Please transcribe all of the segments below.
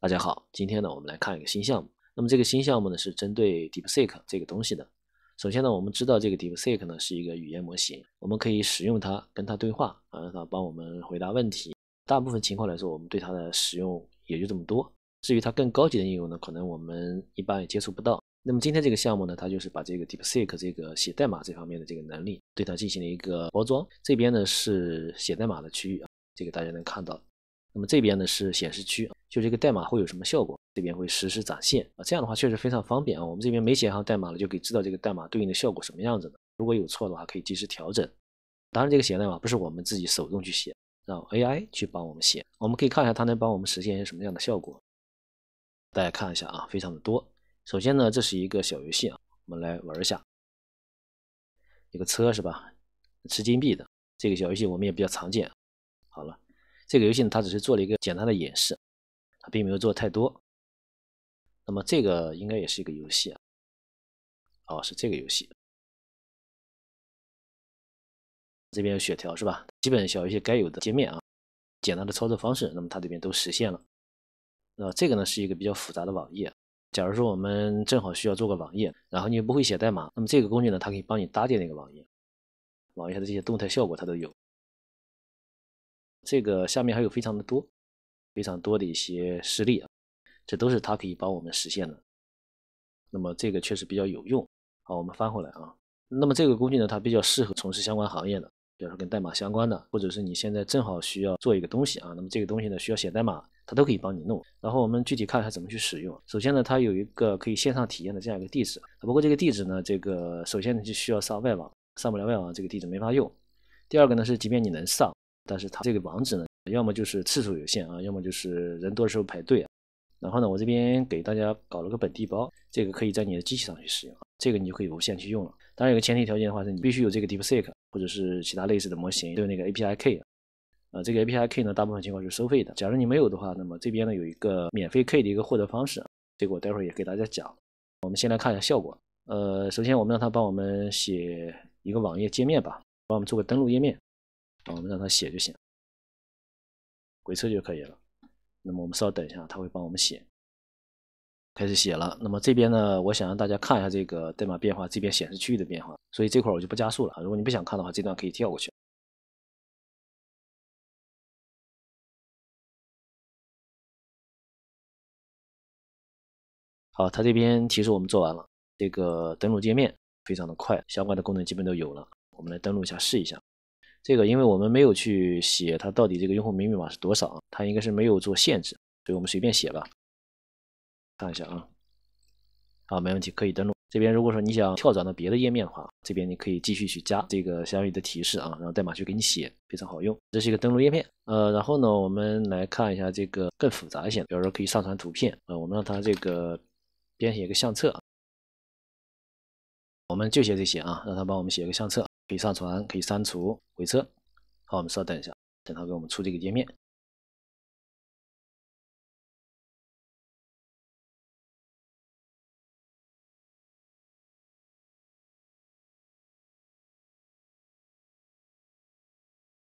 大家好，今天呢，我们来看一个新项目。那么这个新项目呢，是针对 DeepSeek 这个东西的。首先呢，我们知道这个 DeepSeek 呢是一个语言模型，我们可以使用它跟它对话，啊，让它帮我们回答问题。大部分情况来说，我们对它的使用也就这么多。至于它更高级的应用呢，可能我们一般也接触不到。那么今天这个项目呢，它就是把这个 DeepSeek 这个写代码这方面的这个能力，对它进行了一个包装。这边呢是写代码的区域啊，这个大家能看到。那么这边呢是显示区，就这个代码会有什么效果，这边会实时展现啊。这样的话确实非常方便啊。我们这边没写上代码了，就可以知道这个代码对应的效果什么样子的。如果有错的话，可以及时调整。当然，这个写代码不是我们自己手动去写，让 AI 去帮我们写。我们可以看一下它能帮我们实现一些什么样的效果。大家看一下啊，非常的多。首先呢，这是一个小游戏啊，我们来玩一下。一个车是吧，吃金币的这个小游戏我们也比较常见。好了。这个游戏呢，它只是做了一个简单的演示，它并没有做太多。那么这个应该也是一个游戏啊，哦，是这个游戏。这边有血条是吧？基本小游戏该有的界面啊，简单的操作方式，那么它这边都实现了。那这个呢是一个比较复杂的网页。假如说我们正好需要做个网页，然后你又不会写代码，那么这个工具呢，它可以帮你搭建那个网页，网页的这些动态效果它都有。这个下面还有非常的多，非常多的一些实例啊，这都是它可以帮我们实现的。那么这个确实比较有用。好，我们翻回来啊。那么这个工具呢，它比较适合从事相关行业的，比如说跟代码相关的，或者是你现在正好需要做一个东西啊。那么这个东西呢，需要写代码，它都可以帮你弄。然后我们具体看一下怎么去使用。首先呢，它有一个可以线上体验的这样一个地址。不过这个地址呢，这个首先呢就需要上外网，上不了外网这个地址没法用。第二个呢是，即便你能上。但是它这个网址呢，要么就是次数有限啊，要么就是人多的时候排队啊。然后呢，我这边给大家搞了个本地包，这个可以在你的机器上去使用，这个你就可以无限去用了。当然有个前提条件的话是，你必须有这个 Deepseek 或者是其他类似的模型，都有那个 API Key。呃，这个 API Key 呢，大部分情况是收费的。假如你没有的话，那么这边呢有一个免费 Key 的一个获得方式，这个我待会儿也给大家讲。我们先来看一下效果。呃，首先我们让它帮我们写一个网页界面吧，帮我们做个登录页面。我们让他写就行，回车就可以了。那么我们稍等一下，他会帮我们写。开始写了。那么这边呢，我想让大家看一下这个代码变化，这边显示区域的变化。所以这块我就不加速了。如果你不想看的话，这段可以跳过去。好，它这边提示我们做完了这个登录界面，非常的快，相关的功能基本都有了。我们来登录一下试一下。这个，因为我们没有去写它到底这个用户名密码是多少啊，它应该是没有做限制，所以我们随便写吧。看一下啊，啊，没问题，可以登录。这边如果说你想跳转到别的页面的话，这边你可以继续去加这个相应的提示啊，让代码去给你写，非常好用。这是一个登录页面，呃，然后呢，我们来看一下这个更复杂一些，比如说可以上传图片，呃，我们让它这个编写一个相册，我们就写这些啊，让它帮我们写一个相册。可以上传，可以删除，回车。好，我们稍等一下，等它给我们出这个界面。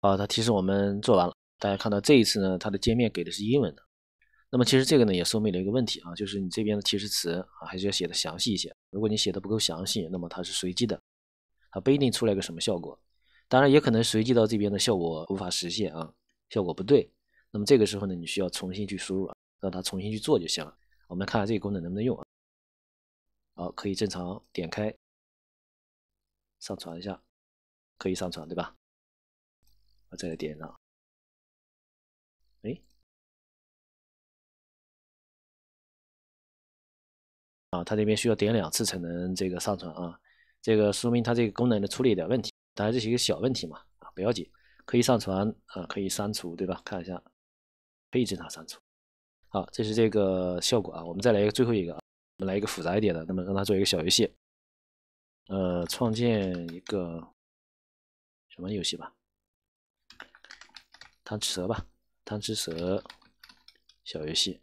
好，它提示我们做完了。大家看到这一次呢，它的界面给的是英文的。那么其实这个呢也说明了一个问题啊，就是你这边的提示词啊，还是要写的详细一些。如果你写的不够详细，那么它是随机的。它不一定出来个什么效果，当然也可能随机到这边的效果无法实现啊，效果不对。那么这个时候呢，你需要重新去输入，让它重新去做就行了。我们看看这个功能能不能用。好，可以正常点开，上传一下，可以上传对吧？我再来点上，哎，啊，它这边需要点两次才能这个上传啊。这个说明它这个功能的出了一点问题，当然这是一个小问题嘛，啊不要紧，可以上传啊，可以删除，对吧？看一下，可以正常删除。好，这是这个效果啊。我们再来一个最后一个啊，来一个复杂一点的，那么让它做一个小游戏。呃，创建一个什么游戏吧？贪吃蛇吧，贪吃蛇小游戏。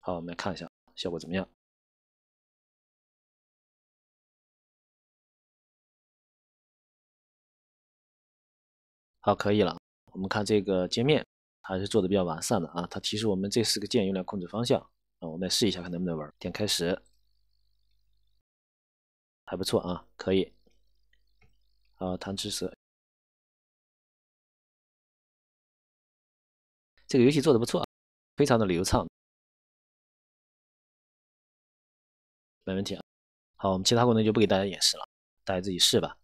好，我们来看一下效果怎么样。好，可以了。我们看这个界面，还是做的比较完善的啊。它提示我们这四个键用来控制方向啊。我们来试一下，看能不能玩。点开始，还不错啊，可以。好，贪吃蛇，这个游戏做的不错啊，非常的流畅，没问题啊。好，我们其他功能就不给大家演示了，大家自己试吧。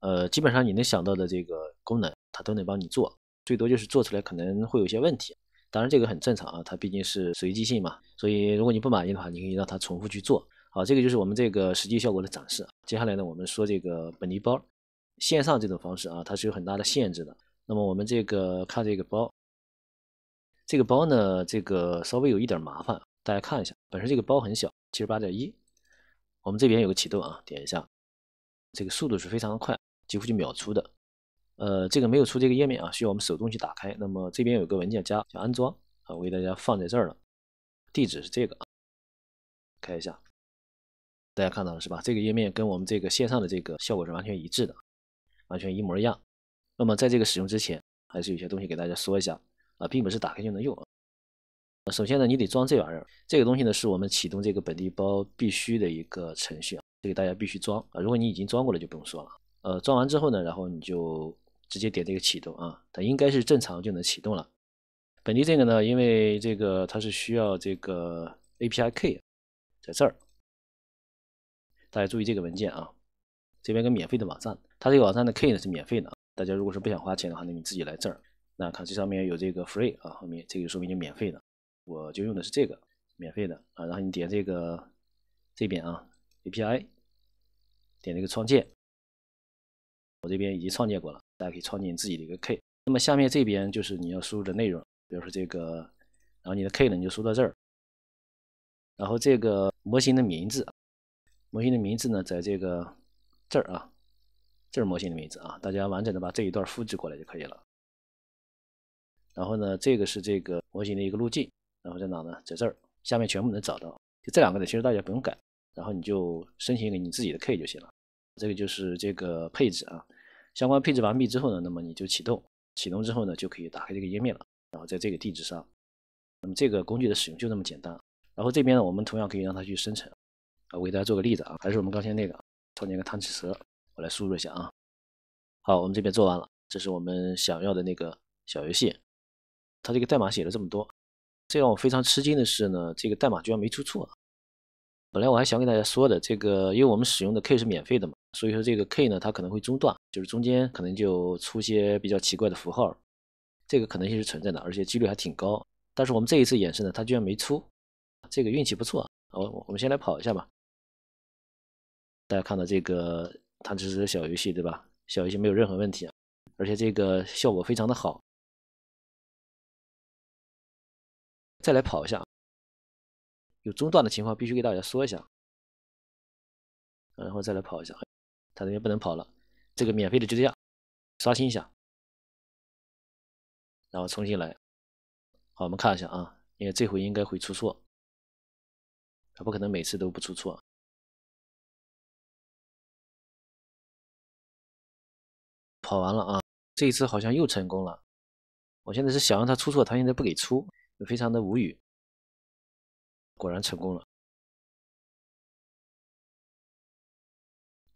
呃，基本上你能想到的这个。功能它都能帮你做，最多就是做出来可能会有些问题，当然这个很正常啊，它毕竟是随机性嘛。所以如果你不满意的话，你可以让它重复去做。好，这个就是我们这个实际效果的展示。接下来呢，我们说这个本地包线上这种方式啊，它是有很大的限制的。那么我们这个看这个包，这个包呢，这个稍微有一点麻烦，大家看一下，本身这个包很小，七十八点一，我们这边有个启动啊，点一下，这个速度是非常的快，几乎就秒出的。呃，这个没有出这个页面啊，需要我们手动去打开。那么这边有个文件夹叫安装啊，我给大家放在这儿了，地址是这个。开一下，大家看到了是吧？这个页面跟我们这个线上的这个效果是完全一致的，完全一模一样。那么在这个使用之前，还是有些东西给大家说一下啊，并不是打开就能用。啊。首先呢，你得装这玩意儿，这个东西呢是我们启动这个本地包必须的一个程序啊，这个大家必须装啊。如果你已经装过了，就不用说了。呃，装完之后呢，然后你就。直接点这个启动啊，它应该是正常就能启动了。本地这个呢，因为这个它是需要这个 APIK，在这儿，大家注意这个文件啊，这边个免费的网站，它这个网站的 K 呢是免费的。大家如果是不想花钱的话，那你自己来这儿，那看这上面有这个 free 啊，后面这个说明就免费的。我就用的是这个免费的啊，然后你点这个这边啊，API 点这个创建。我这边已经创建过了，大家可以创建自己的一个 K。那么下面这边就是你要输入的内容，比如说这个，然后你的 K 呢你就输到这儿，然后这个模型的名字，模型的名字呢在这个这儿啊，这是模型的名字啊，大家完整的把这一段复制过来就可以了。然后呢，这个是这个模型的一个路径，然后在哪呢？在这儿，下面全部能找到。就这两个呢，其实大家不用改，然后你就申请一个你自己的 K 就行了。这个就是这个配置啊，相关配置完毕之后呢，那么你就启动，启动之后呢，就可以打开这个页面了。然后在这个地址上，那么这个工具的使用就那么简单。然后这边呢，我们同样可以让它去生成。啊，我给大家做个例子啊，还是我们刚才那个创建一个贪吃蛇，我来输入一下啊。好，我们这边做完了，这是我们想要的那个小游戏。它这个代码写了这么多，最让我非常吃惊的是呢，这个代码居然没出错。本来我还想给大家说的，这个因为我们使用的 K 是免费的嘛，所以说这个 K 呢，它可能会中断，就是中间可能就出些比较奇怪的符号，这个可能性是存在的，而且几率还挺高。但是我们这一次演示呢，它居然没出，这个运气不错。好，我们先来跑一下吧。大家看到这个，它只是小游戏，对吧？小游戏没有任何问题啊，而且这个效果非常的好。再来跑一下。有中断的情况，必须给大家说一下，然后再来跑一下，它这边不能跑了。这个免费的就这样，刷新一下，然后重新来。好，我们看一下啊，因为这回应该会出错，不可能每次都不出错。跑完了啊，这一次好像又成功了。我现在是想让它出错，它现在不给出，非常的无语。果然成功了，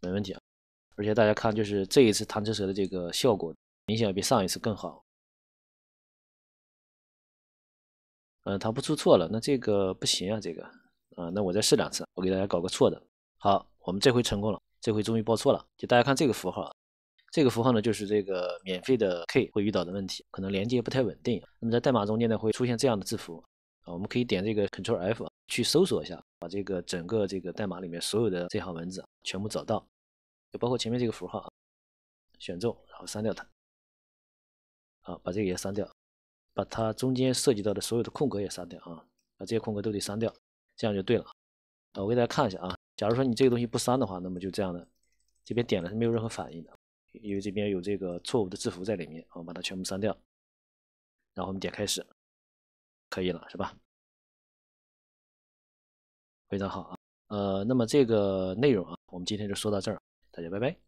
没问题啊！而且大家看，就是这一次弹吃蛇的这个效果明显比上一次更好。嗯，它不出错了。那这个不行啊，这个啊，那我再试两次。我给大家搞个错的。好，我们这回成功了，这回终于报错了。就大家看这个符号，这个符号呢，就是这个免费的 K 会遇到的问题，可能连接不太稳定。那么在代码中间呢，会出现这样的字符啊，我们可以点这个 Ctrl+F。去搜索一下，把这个整个这个代码里面所有的这行文字全部找到，就包括前面这个符号啊，选中，然后删掉它。好，把这个也删掉，把它中间涉及到的所有的空格也删掉啊，把这些空格都得删掉，这样就对了。啊，我给大家看一下啊，假如说你这个东西不删的话，那么就这样的，这边点了是没有任何反应的，因为这边有这个错误的字符在里面啊，把它全部删掉，然后我们点开始，可以了，是吧？非常好啊，呃，那么这个内容啊，我们今天就说到这儿，大家拜拜。